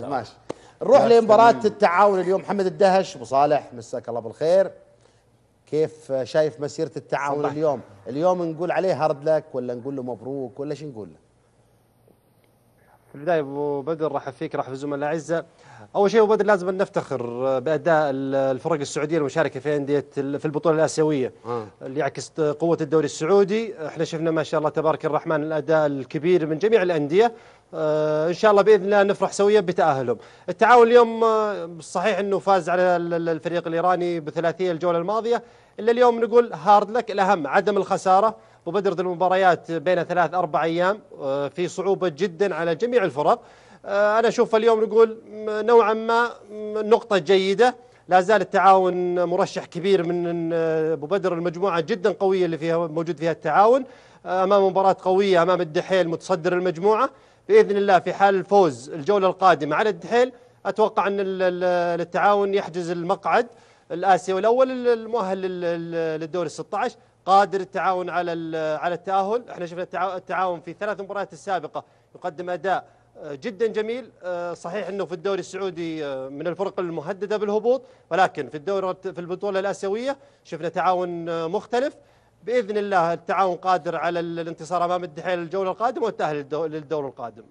ماشي نروح لمباراة التعاون اليوم محمد الدهش ابو صالح مساك الله بالخير كيف شايف مسيرة التعاون صباح. اليوم اليوم نقول عليه هارد لك ولا نقول له مبروك ولا شو نقول له في البداية ابو بدر رحب فيك رحب الزملاء الاعزاء اول شيء ابو بدر لازم نفتخر باداء الفرق السعوديه المشاركه في انديه في البطوله الاسيويه آه. اللي يعكس قوه الدوري السعودي احنا شفنا ما شاء الله تبارك الرحمن الاداء الكبير من جميع الانديه آه، ان شاء الله باذن الله نفرح سويا بتاهلهم. التعاون اليوم آه، صحيح انه فاز على الفريق الايراني بثلاثيه الجوله الماضيه الا اليوم نقول هارد لك الاهم عدم الخساره وبدرة المباريات بين ثلاث اربع ايام آه، في صعوبه جدا على جميع الفرق. انا اشوف اليوم نقول نوعا ما نقطه جيده لا زال التعاون مرشح كبير من ابو بدر المجموعه جدا قويه اللي فيها موجود فيها التعاون. امام مباراه قويه امام الدحيل متصدر المجموعه باذن الله في حال الفوز الجوله القادمه على الدحيل اتوقع ان التعاون يحجز المقعد الاسيوي الاول المؤهل للدور 16 قادر التعاون على على التاهل احنا شفنا التعاون في ثلاث مباريات السابقه يقدم اداء جدا جميل آه، صحيح انه في الدوري السعودي آه، من الفرق المهدده بالهبوط ولكن في الدوري في البطوله الاسيويه شفنا تعاون آه، مختلف باذن الله التعاون قادر على الانتصار امام الدحيل الجوله القادمه والتاهل للدور القادم